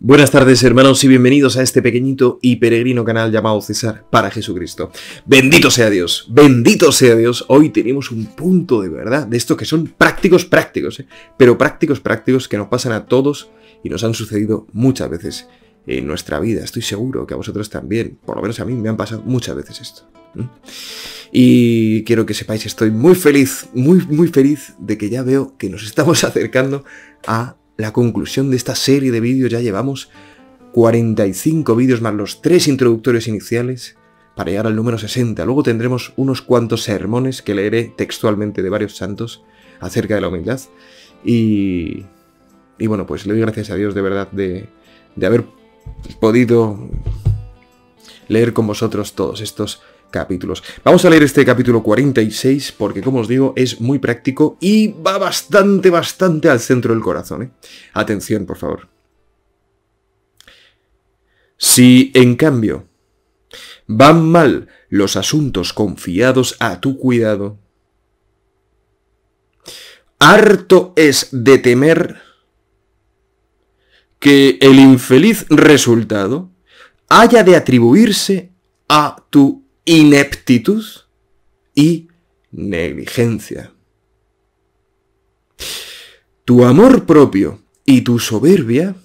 Buenas tardes hermanos y bienvenidos a este pequeñito y peregrino canal llamado César para Jesucristo. Bendito sea Dios, bendito sea Dios. Hoy tenemos un punto de verdad de estos que son prácticos, prácticos, ¿eh? pero prácticos, prácticos que nos pasan a todos y nos han sucedido muchas veces en nuestra vida. Estoy seguro que a vosotros también, por lo menos a mí me han pasado muchas veces esto. Y quiero que sepáis, estoy muy feliz, muy, muy feliz de que ya veo que nos estamos acercando a la conclusión de esta serie de vídeos. Ya llevamos 45 vídeos más los tres introductorios iniciales para llegar al número 60. Luego tendremos unos cuantos sermones que leeré textualmente de varios santos acerca de la humildad. Y, y bueno, pues le doy gracias a Dios de verdad de, de haber podido leer con vosotros todos estos capítulos. Vamos a leer este capítulo 46 porque, como os digo, es muy práctico y va bastante, bastante al centro del corazón. ¿eh? Atención, por favor. Si, en cambio, van mal los asuntos confiados a tu cuidado, harto es de temer que el infeliz resultado haya de atribuirse a tu ineptitud y negligencia. Tu amor propio y tu soberbia,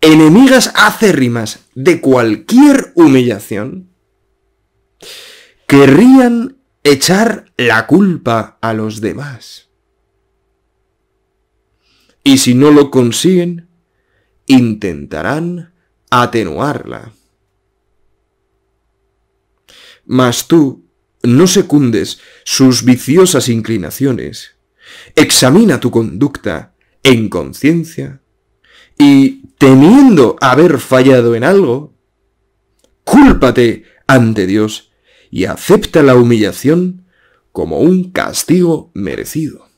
enemigas acérrimas de cualquier humillación, querrían echar la culpa a los demás. Y si no lo consiguen, intentarán atenuarla. Mas tú no secundes sus viciosas inclinaciones. Examina tu conducta en conciencia y, temiendo haber fallado en algo, cúlpate ante Dios y acepta la humillación como un castigo merecido.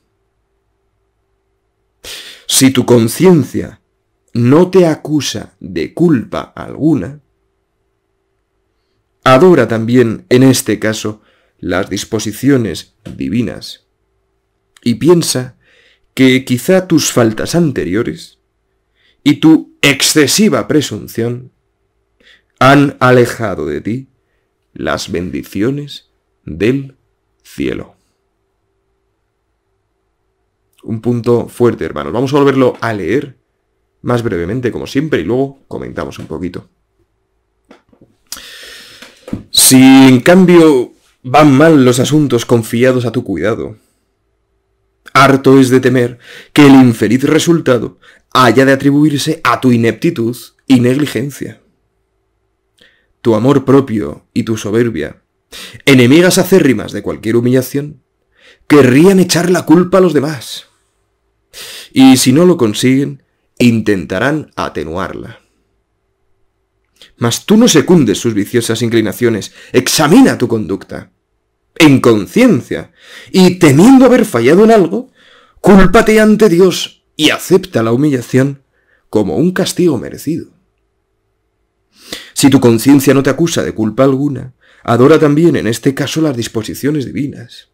Si tu conciencia no te acusa de culpa alguna, adora también, en este caso, las disposiciones divinas. Y piensa que quizá tus faltas anteriores y tu excesiva presunción han alejado de ti las bendiciones del cielo. Un punto fuerte, hermanos. Vamos a volverlo a leer más brevemente, como siempre, y luego comentamos un poquito. Si en cambio van mal los asuntos confiados a tu cuidado, harto es de temer que el infeliz resultado haya de atribuirse a tu ineptitud y negligencia. Tu amor propio y tu soberbia, enemigas acérrimas de cualquier humillación, querrían echar la culpa a los demás. Y si no lo consiguen, intentarán atenuarla. Mas tú no secundes sus viciosas inclinaciones, examina tu conducta, en conciencia, y temiendo haber fallado en algo, cúlpate ante Dios y acepta la humillación como un castigo merecido. Si tu conciencia no te acusa de culpa alguna, adora también en este caso las disposiciones divinas.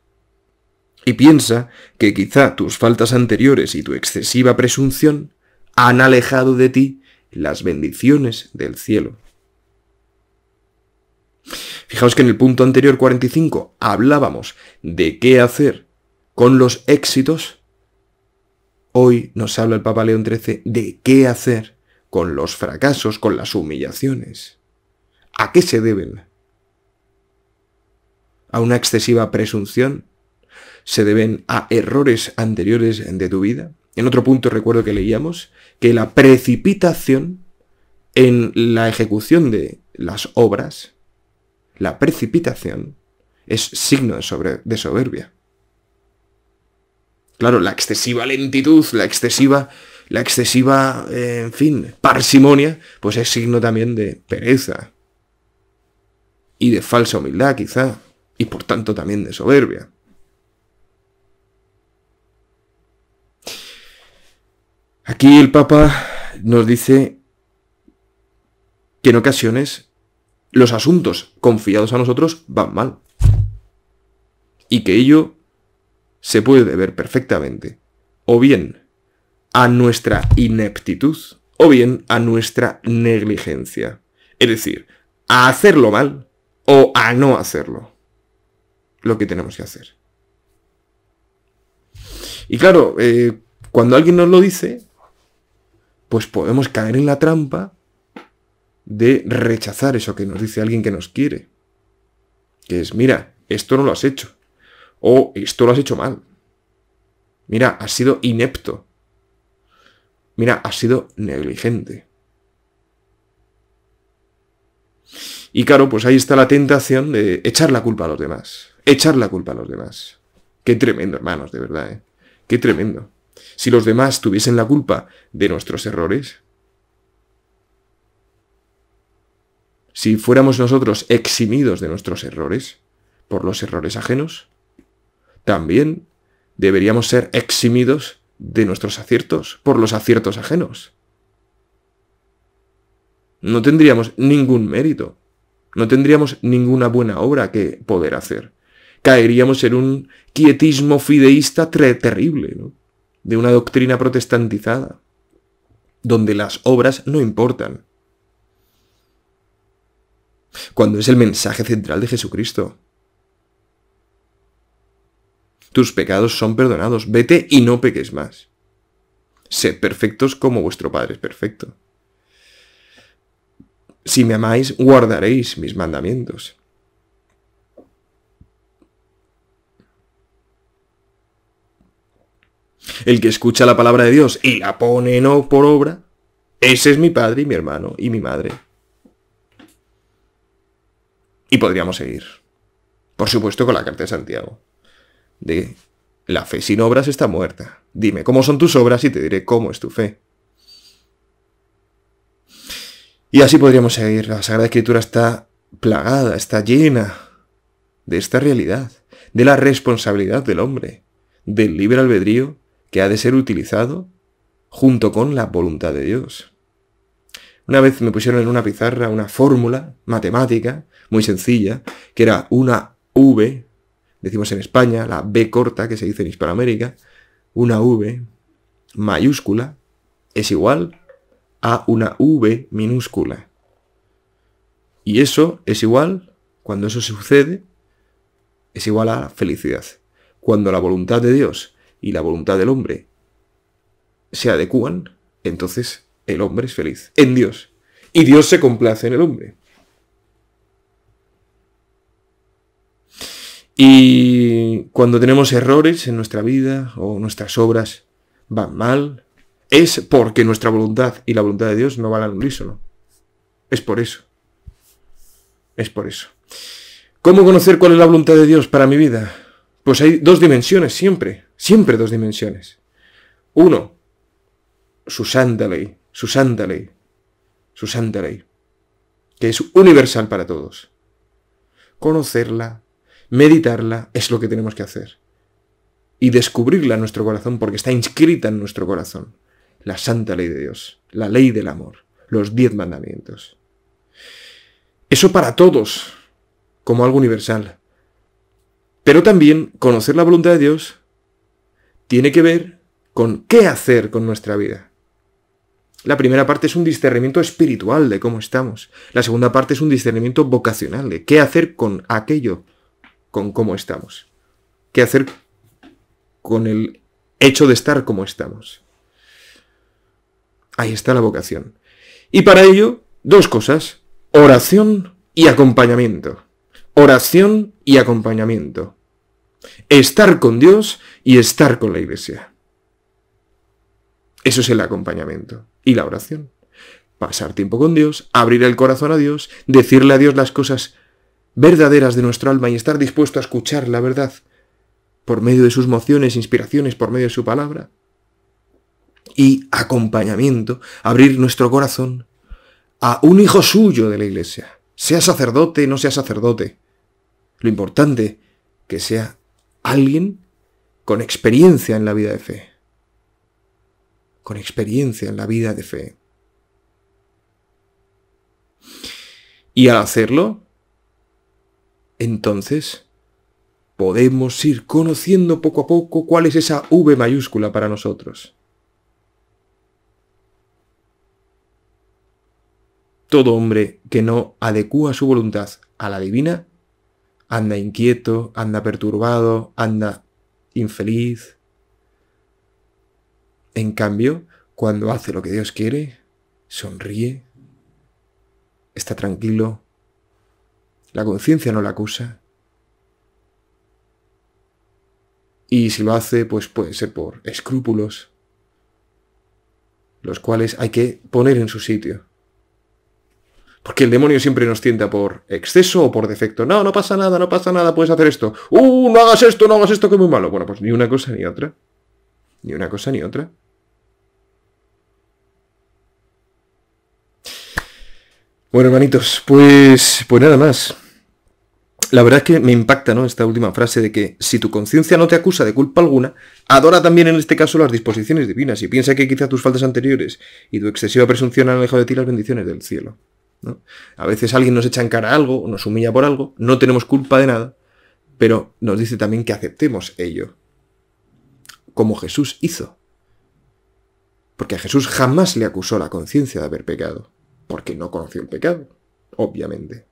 Y piensa que quizá tus faltas anteriores y tu excesiva presunción han alejado de ti las bendiciones del cielo. Fijaos que en el punto anterior 45 hablábamos de qué hacer con los éxitos. Hoy nos habla el Papa León XIII de qué hacer con los fracasos, con las humillaciones. ¿A qué se deben? ¿A una excesiva presunción? ¿Se deben a errores anteriores de tu vida? En otro punto recuerdo que leíamos que la precipitación en la ejecución de las obras la precipitación es signo de, soberbia. Claro, la excesiva lentitud, la excesiva, la excesiva, eh, en fin, parsimonia, pues es signo también de pereza. Y de falsa humildad, quizá. Y por tanto también de soberbia. Aquí el Papa nos dice que en ocasiones los asuntos confiados a nosotros van mal. Y que ello se puede ver perfectamente, o bien a nuestra ineptitud, o bien a nuestra negligencia. Es decir, a hacerlo mal o a no hacerlo. Lo que tenemos que hacer. Y claro, eh, cuando alguien nos lo dice, pues podemos caer en la trampa de rechazar eso que nos dice alguien que nos quiere. Que es, mira, esto no lo has hecho. O esto lo has hecho mal. Mira, has sido inepto. Mira, has sido negligente. Y claro, pues ahí está la tentación de echar la culpa a los demás. Echar la culpa a los demás. Qué tremendo, hermanos, de verdad, ¿eh? Qué tremendo. Si los demás tuviesen la culpa de nuestros errores, si fuéramos nosotros eximidos de nuestros errores por los errores ajenos, también deberíamos ser eximidos de nuestros aciertos por los aciertos ajenos. No tendríamos ningún mérito, no tendríamos ninguna buena obra que poder hacer. Caeríamos en un quietismo fideísta terrible, de una doctrina protestantizada, donde las obras no importan, cuando es el mensaje central de Jesucristo. Tus pecados son perdonados, vete y no peques más. Sed perfectos como vuestro Padre es perfecto. Si me amáis, guardaréis mis mandamientos. El que escucha la palabra de Dios y la pone no por obra, ese es mi padre y mi hermano y mi madre. Y podríamos seguir. Por supuesto con la carta de Santiago. De la fe sin obras está muerta. Dime cómo son tus obras y te diré cómo es tu fe. Y así podríamos seguir. La Sagrada Escritura está plagada, está llena de esta realidad, de la responsabilidad del hombre, del libre albedrío que ha de ser utilizado junto con la voluntad de Dios. Una vez me pusieron en una pizarra una fórmula matemática muy sencilla, que era una V, decimos en España, la B corta que se dice en Hispanoamérica, una V mayúscula es igual a una V minúscula. Y eso es igual, cuando eso sucede, es igual a felicidad. Cuando la voluntad de Dios y la voluntad del hombre se adecúan, entonces el hombre es feliz en Dios. Y Dios se complace en el hombre. Y cuando tenemos errores en nuestra vida o nuestras obras van mal, es porque nuestra voluntad y la voluntad de Dios no van al unísono. Es por eso. Es por eso. ¿Cómo conocer cuál es la voluntad de Dios para mi vida? Pues hay dos dimensiones siempre, siempre dos dimensiones. Uno, su su santa ley, su santa ley, que es universal para todos. Conocerla, meditarla, es lo que tenemos que hacer. Y descubrirla en nuestro corazón porque está inscrita en nuestro corazón. La santa ley de Dios, la ley del amor, los diez mandamientos. Eso para todos, como algo universal. Pero también conocer la voluntad de Dios tiene que ver con qué hacer con nuestra vida. La primera parte es un discernimiento espiritual de cómo estamos. La segunda parte es un discernimiento vocacional de qué hacer con aquello, con cómo estamos. Qué hacer con el hecho de estar como estamos. Ahí está la vocación. Y para ello, dos cosas. Oración y acompañamiento. Oración y acompañamiento. Estar con Dios y estar con la iglesia. Eso es el acompañamiento y la oración. Pasar tiempo con Dios, abrir el corazón a Dios, decirle a Dios las cosas verdaderas de nuestro alma y estar dispuesto a escuchar la verdad por medio de sus mociones, inspiraciones, por medio de su palabra. Y acompañamiento, abrir nuestro corazón a un hijo suyo de la iglesia, sea sacerdote, no sea sacerdote. Lo importante, que sea alguien con experiencia en la vida de fe con experiencia en la vida de fe. Y al hacerlo, entonces podemos ir conociendo poco a poco cuál es esa V mayúscula para nosotros. Todo hombre que no adecúa su voluntad a la divina, anda inquieto, anda perturbado, anda infeliz, en cambio, cuando hace lo que Dios quiere, sonríe, está tranquilo, la conciencia no la acusa. Y si lo hace, pues puede ser por escrúpulos, los cuales hay que poner en su sitio. Porque el demonio siempre nos tienta por exceso o por defecto. No, no pasa nada, no pasa nada, puedes hacer esto. ¡Uh, no hagas esto, no hagas esto, que es muy malo! Bueno, pues ni una cosa ni otra. Ni una cosa ni otra. Bueno, hermanitos, pues, pues nada más. La verdad es que me impacta, ¿no? Esta última frase de que si tu conciencia no te acusa de culpa alguna, adora también en este caso las disposiciones divinas y piensa que quizá tus faltas anteriores y tu excesiva presunción han alejado de ti las bendiciones del cielo. A veces alguien nos echa en cara algo, nos humilla por algo, no tenemos culpa de nada, pero nos dice también que aceptemos ello, como Jesús hizo. Porque a Jesús jamás le acusó la conciencia de haber pecado porque no conoció el pecado, obviamente.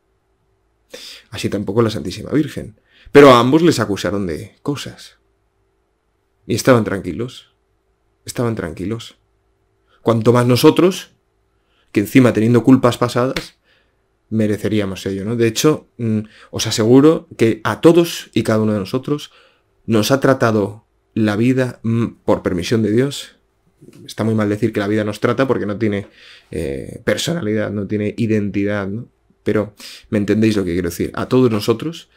Así tampoco la Santísima Virgen. Pero a ambos les acusaron de cosas. Y estaban tranquilos. Estaban tranquilos. Cuanto más nosotros, que encima teniendo culpas pasadas, mereceríamos ello, ¿no? De hecho, mm, os aseguro que a todos y cada uno de nosotros nos ha tratado la vida, mm, por permisión de Dios, está muy mal decir que la vida nos trata porque no tiene eh, personalidad, no tiene identidad, ¿no? Pero me entendéis lo que quiero decir. A todos nosotros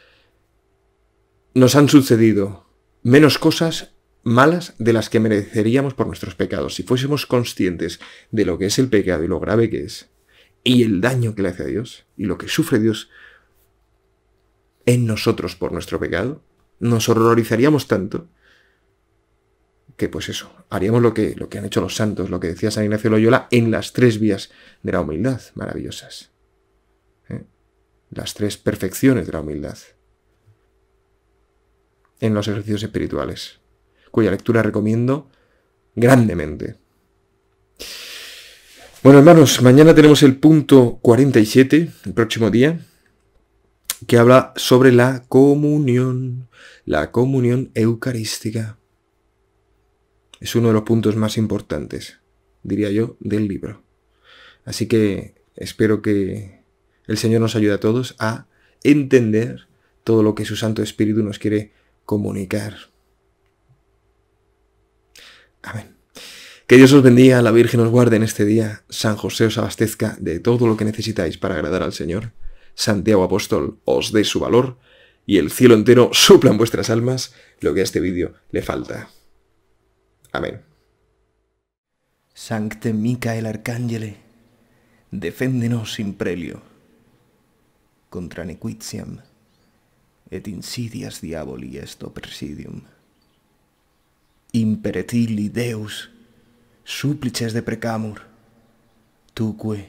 nos han sucedido menos cosas malas de las que mereceríamos por nuestros pecados. Si fuésemos conscientes de lo que es el pecado y lo grave que es, y el daño que le hace a Dios, y lo que sufre Dios en nosotros por nuestro pecado, nos horrorizaríamos tanto que pues eso, haríamos lo que, lo que han hecho los santos, lo que decía San Ignacio Loyola en las tres vías de la humildad maravillosas. ¿eh? Las tres perfecciones de la humildad. En los ejercicios espirituales, cuya lectura recomiendo grandemente. Bueno, hermanos, mañana tenemos el punto 47, el próximo día, que habla sobre la comunión, la comunión eucarística es uno de los puntos más importantes, diría yo, del libro. Así que espero que el Señor nos ayude a todos a entender todo lo que su Santo Espíritu nos quiere comunicar. Amén. Que Dios os bendiga, la Virgen os guarde en este día, San José os abastezca de todo lo que necesitáis para agradar al Señor, Santiago Apóstol os dé su valor y el cielo entero supla en vuestras almas lo que a este vídeo le falta. Amén. Sancte Micael Arcángele, deféndenos sin prelio contra nequitiam et insidias diaboli est presidium. Imperetili Deus, supplices de precamur, tuque,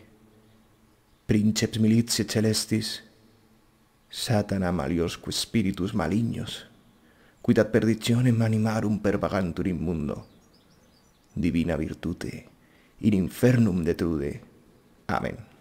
princeps militiae celestis, satana maliosque spiritus malignos, cuidad perditionem animarum per vagantur mundo. Divina virtute, in infernum detrude. Amén.